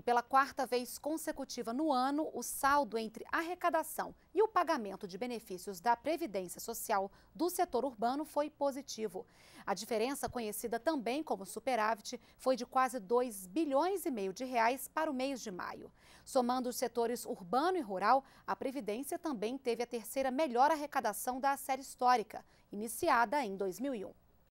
E pela quarta vez consecutiva no ano, o saldo entre arrecadação e o pagamento de benefícios da Previdência Social do setor urbano foi positivo. A diferença, conhecida também como superávit, foi de quase 2 bilhões e meio de reais para o mês de maio. Somando os setores urbano e rural, a Previdência também teve a terceira melhor arrecadação da série histórica, iniciada em 2001.